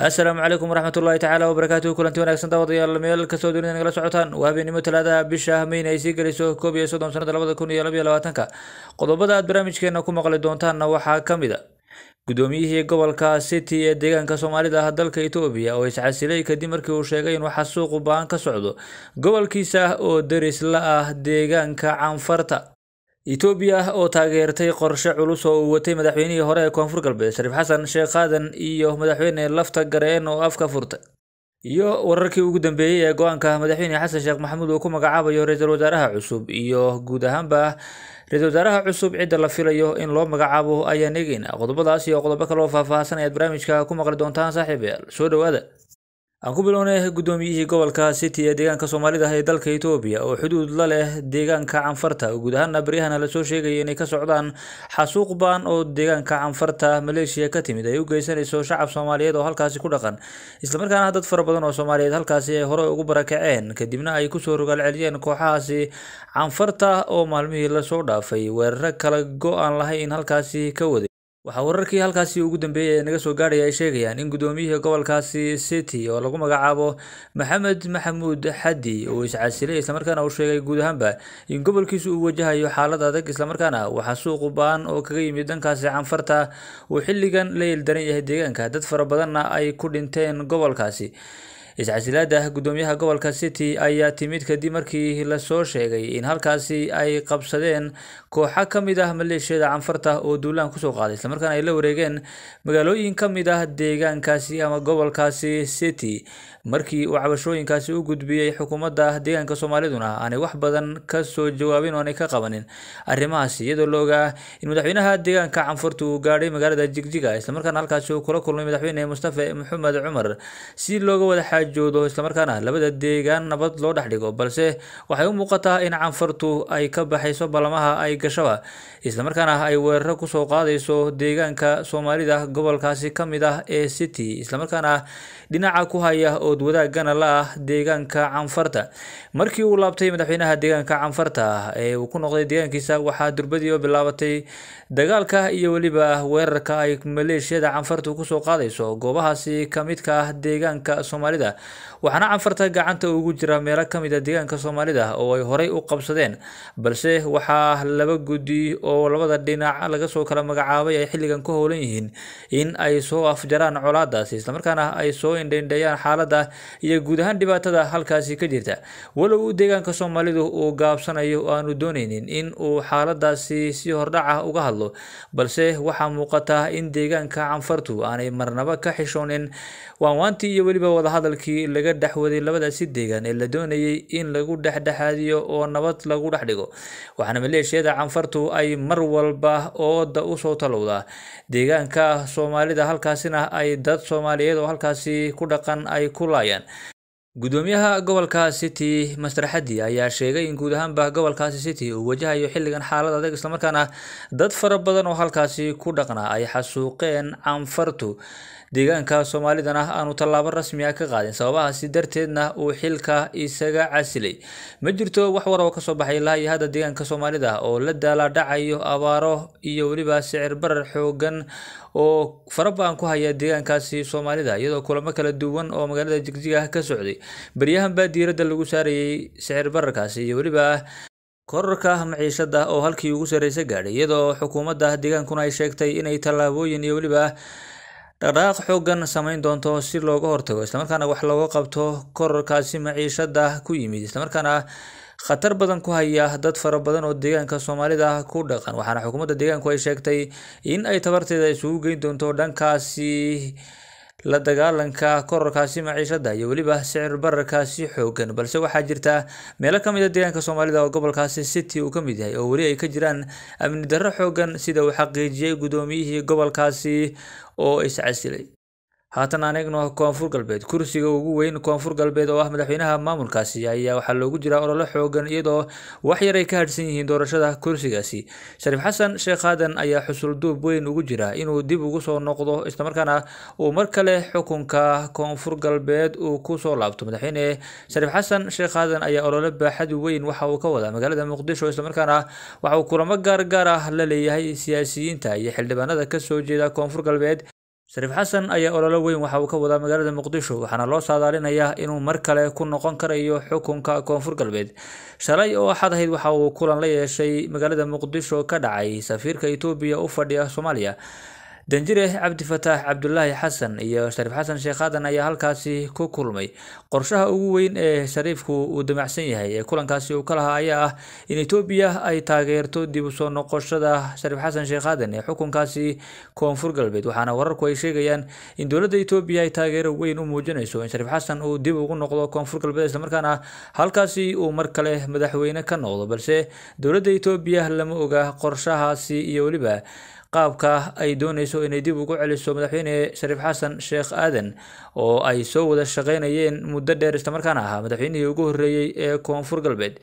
assalaamu calaykum waraxmatullaahi tacaala wabarakaatu kulanti wanaagsan daawadayaal meel kasoo dunida nagala socotaan waa habeenimo talaadaha bisha mayn ay sii geliso koob iyo soddon sannada labada kun iyo labaiyo labaatanka qodobada aad barnaamijkeena ku maqli doontaanna waxaa ka mid a guddoomiyihii gobolka city ee deegaanka soomaalida ah dalka etoobiya oo isxasilay kadib markii uu sheegay in waxaa suuqu baan ka socdo gobolkiisa ah oo deris la ah deegaanka canfarta etoobiya oo taageertay qorshe culus oo uu watay madaxweynihii hore ee koonfur galbeed shariif xasan sheekh aadan iyo madaxweyne lafta gareen oo afka furta iyo wararkii ugu dambeeyey ee go-aanka madaxweyne xasan sheekh maxamuud uu ku magacaabayo ra iisal wasaaraha cusub iyo guud ahaanba ra-isul wasaaraha cusub cidda la filayo in loo magacaabo ayaan eegeynaa qodobadaas iyo qodobo kale oo faahfaahsan ayaad barnaamijka ku maqli doontaan saaxiibayaal soo dhawaada aan ku bilownay guddoomiyihii gobolka city ee deegaanka soomaalida ee dalka etoobiya oo xuduud la leh deegaanka canfarta guud ahaanna baryahana lasoo sheegaya inay ka socdaan xasuuq baan oo deegaanka canfarta maleeshiya ka timid ay u geysanayso shacab soomaaliyeed oo halkaasi ku dhaqan islamarkaana dad fara badan oo soomaaliyeed halkaasi ay hore ugu barakaceen kadibna ay kusoo rogaal celiyeen kooxahaasi canfarta oo maalmihii lasoo dhaafay weeraro kala go-aan lahayn halkaasi ka waday waxaa wararkii halkaasi ugu dambeeyey ee naga soo gaadhaya ay sheegayaan in guddoomiyihii gobolkaasi city oo lagu magacaabo maxamed maxamuud xaddi uu iscaasilay islamarkaana uu sheegay guud ahaanba in gobolkiisu uu wajahayo xaalad adag islamarkaana waxaa suuqu baan oo kaga yimid dhankaasi canfarta uu xilligan la yeel daran yahay deegaanka dad fara badanna ay ku dhinteen gobolkaasi iscasilaadaah gudoomiyaha gobolka city ayaa timid kadib markii lasoo sheegay in halkaasi ay qabsadeen kooxa ka mid ah maleeshiyada canfarta oo duulaan kusoo qaaday islamarkaana ay la wareegeen magaalooyin ka mid ah deegaankaasi ama gobolkaasi city markii uu cabashooyinkaasi u gudbiyey xukuumadda deegaanka soomaaliduna aanay wax badan ka soo jawaabin oo aanay ka qabanin arrimahaas iyadoo la ogaa in madaxweynaha deegaanka canfurta uu gaadhay magaalada jigjiga islamarkaana halkaasi uu kula kulmay madaxweyne mustafa maxamed cumar si looga wada xaaji xajoodo islamarkaana labada deegaan nabad loo dhex dhigo balse waxay u muuqataa in canfartu ay ka baxayso ballamaha ay gashaba islamarkaana ay weeraro kusoo qaadayso deegaanka soomaalida gobolkaasi ka mid ah ee city islamarkaana dhinaca ku haya ood wadaagana la ah deegaanka canfarta markii uu laabtay madaxweynaha deegaanka canfarta ee uu ku noqday deegaankiisa waxaa durbadii oo bilaabatay dagaalka iyo weliba weerarka ay maleeshiyada canfartu kusoo qaadayso goobahaasi ka midka ah deegaanka soomaalida waxaana canfarta gacanta ugu jira meelo kamid a ah deegaanka soomaalida ah oo ay horay u qabsadeen balse waxaa laba guddi oo labada dhinac laga soo kala magacaabay ay xilligan ku howlan yihiin in ay soo afjaraan colaadaasi islamarkaana ay soo indhaindheeyaan xaalada iyo guud ahaan dhibaatada halkaasi ka jirta walow deegaanka soomaalidu uu gaabsanayo oo aanu doonaynin in uu xaaladaasi si hordhaca ah uga hadlo balse waxaa muuqata in deegaanka canfartu aanay marnaba ka xishoonin waanwaantii iyo weliba wadahadal dagaalkii laga dhexwaday labadaasi deegaan ee la doonayay in lagu dhexdhexaadiyo oo nabad lagu dhex dhigo waxaana maleeshiyada canfartu ay mar walba ooda usoo talowdaa deegaanka soomaalida halkaasina ay dad soomaaliyeed oo halkaasi ku dhaqan ay ku laayaan gudoomiyaha gobolka city master xadi ayaa sheegay in guud ahaanba gobolkaasi city uu wajahayo xilligan xaalad adag islamarkaana dad fara badan oo halkaasi ku dhaqnaa ay xasuuqeen canfartu deegaanka soomaalidana aanu tallaabo rasmi ah ka qaadin sababahaasi darteedna uu xilka isaga casilay ma jirto wax war oo kasoo baxay ilaa hadda deegaanka soomaalida oo la daalaa dhacayo abaaro iyo weliba sicir barar xoogan oo fara ba-an ku haya deegaankaasi soomaalida iyadoo kulamo kala duwan oo magaalada jigjiga ah ka socday baryahan baa diiradda lagu saarayay sicir bararkaasi iyo weliba korarka maciishada oo halkii ugu sarreysa gaadhay iyadoo xukuumadda deegaankuna ay sheegtay inay tallaabooyin iyo weliba dhaqdhaaq xooggan samayn doonto si looga hortago islamarkaana wax looga qabto korarkaasi maciishada ku yimid islamarkaana khatar badan ku haya dad fara badan oo deegaanka soomaalida ah ku dhaqan waxaana xukuumadda deegaanku ay sheegtay in ay tabarteeda isugu geyn doonto dhankaasi la dagaalanka kororkaasi maciishada iyo weliba sicir bararkaasi xoogan balse waxaa jirta meelo kamid a ah deegaanka soomaalida oo gobolkaasi city uu kamid yahay oo weli ay ka jiraan amni darro xoogan sida uu xaqiijiyay gudoomiyihii gobolkaasi oo is casilay haatan aan koonfur galbeed kursiga ugu weyn koonfur galbeed oo ah madaxweynaha maamulkaasi ayaa waxaa loogu jiraa olole xoogan iyadoo wax yaray ka hadhsan yihiin doorashada kursigaasi shariif xasan sheekh aadan ayaa xusulduub weyn ugu jira inuu dib ugu soo noqdo islamarkaana uu mar kale xukunka koonfur galbeed uu ku soo laabto madaxweyne shariif xasan sheekh aadan ayaa olole baaxadi weyn waxa uu ka wadaa magaalada muqdisho islamarkaana waxa uu kulamo gaargaar ah la leeyahay siyaasiyiinta iyo xildhibaanada kasoo jeeda koonfur galbeed shariif xasan ayaa ololo weyn waxa uu ka wadaa magaalada muqdisho waxaana loo saadaalinayaa inuu mar kale ku noqon karayo xukunka koonfur galbeed shalay oo axad ahayd waxa uu kulan la yeeshay magaalada muqdisho ka dhacay safiirka etoobiya u fadhiya soomaaliya danjire cabdifataax cabdulaahi xasan iyo shariif xasan sheekh aadan ayaa halkaasi ku kulmay qorshaha ugu weyn ee shariifku uu damacsan yahay ee kulankaasi uu ka lahaa ayaa ah in etoobiya ay taageerto dib u soo noqoshada shariif xasan sheekh aadan ee xukunkaasi koonfur galbeed waxaana wararku ay sheegayaan in dowladda etoobiya ay taageero weyn u muujinayso in shariif xasan uu dib ugu noqdo koonfur galbeed islamarkaana halkaasi uu mar kale madaxweyne ka noqdo balse dowladda etoobiya lama oga qorshahaasi iyo weliba qaabka ay doonayso inay dib ugu celiso madaxweyne shariif xasan sheekh aadan oo ay soo wada shaqeynayeen muddo dheer islamarkaana ahaa madaxweynihii ugu horreeyey ee koonfur galbeed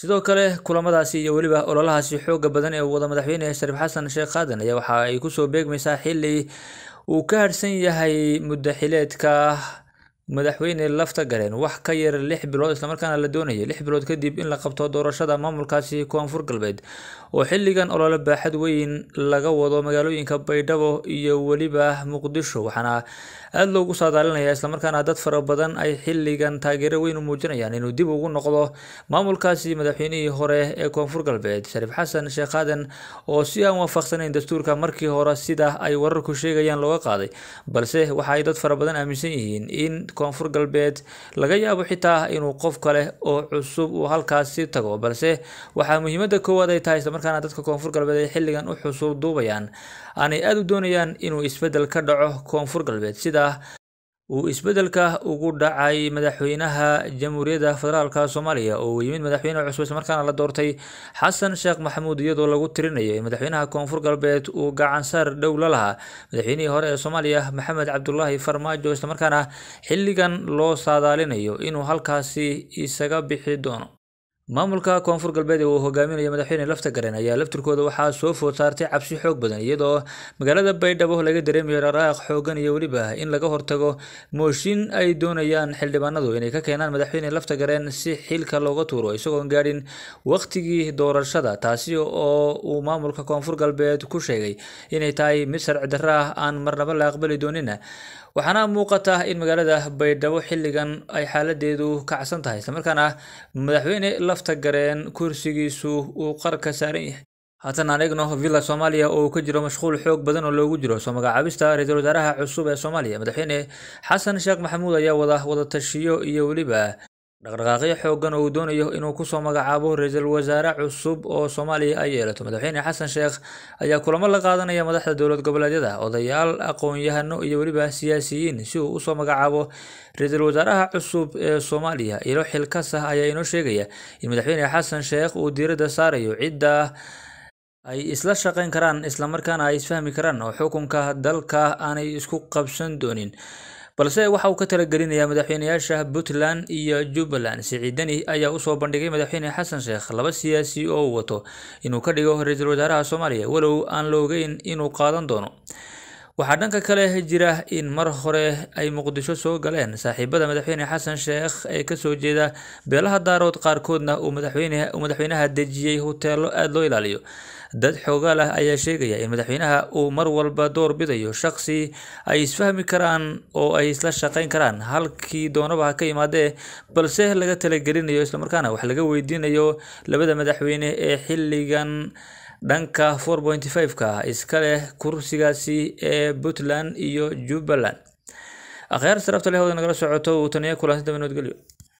sidoo kale kulamadaasi iyo weliba ololahaasi xoogga badan ee wada madaxweyne shariif xasan sheekh aadan ayaa waxa ay kusoo beegmaysaa xili uu ka harsan yahay muddaxileedka madaxweyne lafta galeen wax ka yar lix bilood islamarkaana la doonayay lix bilood kadib in la qabto doorashada maamulkaasi koonfur galbeed oo xilligan olole baaxad weyn laga wado magaalooyinka baydhabo iyo weliba muqdisho waxaana aada loogu saadaalinayaa islamarkaana dad fara badan ay xilligan taageero weyn u muujinayaan inuu dib ugu noqdo maamulkaasi madaxweynihii hore ee koonfur galbeed shariif xasan sheekh aadan oo si aan waafaqsanayn dastuurka markii hore sida ay wararku sheegayaan looga qaaday balse waxa ay dad fara badan aaminsan yihiin in koonfur galbeed laga yaabo xitaa inuu qof kale oo cusub uu halkaasi tago balse waxaa muhiimada koowaad ay tahay islamarkaana dadka koonfur galbeed ay xilligan u xusuul duubayaan aanay aada u doonayaan inuu isbeddel ka dhaco koonfur galbeed sidaa uu isbedelka ugu dhacay madaxweynaha jamhuuriyadda federaalk soomaaliya oo uu yimid madaxweyne cusub islamarkaana la doortay xasan sheekh maxamuud iyadoo lagu tirinayo in madaxweynaha koonfur galbeed uu gacansaar dhow la lahaa madaxweynihii hore ee soomaaliya maxamed cabdulaahi farmaajo islamarkaana xilligan loo saadaalinayo inuu halkaasi isaga bixi doono maamulka koonfur galbeed ee uu hogaaminayo madaxweyne lafta garen ayaa laftirkooda waxaa soo food saartay cabsi xoog badan iyadoo magaalada baydhabo laga dareemayo dharaaq xoogan iyo weliba in laga hortago mooshin ay doonayaan xildhibaanadu inay ka keenaan madaxweyne lafta gareen si xilka looga tuuro isagoon gaadhin wakhtigii doorashada taasi oo uu maamulka koonfur galbeed ku sheegay inay tahay mid sharci ah aan marnaba la aqbali doonina waxaana muuqata in magaalada baydhabo xilligan ay xaaladeedu kacsan tahay islamarkaana madaxweyne gareen kursigiisu uu qarka saaran yahay haatan aan eegno villa soomaaliya oo uu ka jiro mashquul xoog badan oo loogu jiro soo magacaabista ra-iisul wasaaraha cusub ee soomaaliya madaxweyne xasan sheekh maxamuud ayaa wada wadatashiyo iyo weliba dhaqdhaqaaqyo xooggan oo uu doonayo inuu kusoo magacaabo ra-iisul wasaare cusub oo soomaaliya ay yeelato madaxweyne xasan sheekh ayaa kulamo la qaadanaya madaxda dowlad goboleedyada odayaal aqoon-yahano iyo weliba siyaasiyiin si uu usoo magacaabo ra iisal wasaaraha cusub ee soomaaliya ilo xilkas ah ayaa inoo sheegaya in madaxweyne xasan sheekh uu diiradda saarayo cidda ay isla shaqayn karaan islamarkaana ay isfahmi karaan oo xukunka dalka aanay isku qabsan doonin balse waxa uu ka talagelinayaa madaxweyneyaasha puntland iyo jubbaland siciidani ayaa usoo bandhigay madaxweyne xasan sheekh laba siyaasi oo u wato inuu ka dhigo ra-iisul wasaaraha soomaaliya walow aan la ogeyn inuu qaadan doono waxaa dhanka kale jira in mar hore ay muqdisho soo galeen saaxiibada madaxweyne xasan sheekh ee kasoo jeeda beelaha daarood qaarkoodna uu madaxweynaha dejiyey hoteelo aada loo ilaaliyo dad xoogaa leh ayaa sheegaya in madaxweynaha uu mar walba door bidayo shaqsi ay isfahmi karaan oo ay isla shaqayn karaan halkii doonaba ha ka yimaadee balse laga talagelinayo islamarkaana wax laga weydiinayo labada madaxweyne ee xilligan dhanka four point five-ka iska leh kursigaasi ee puntland iyo jubbaland akhyaar sarabta leh oda nagala socoto uu taniya kulanti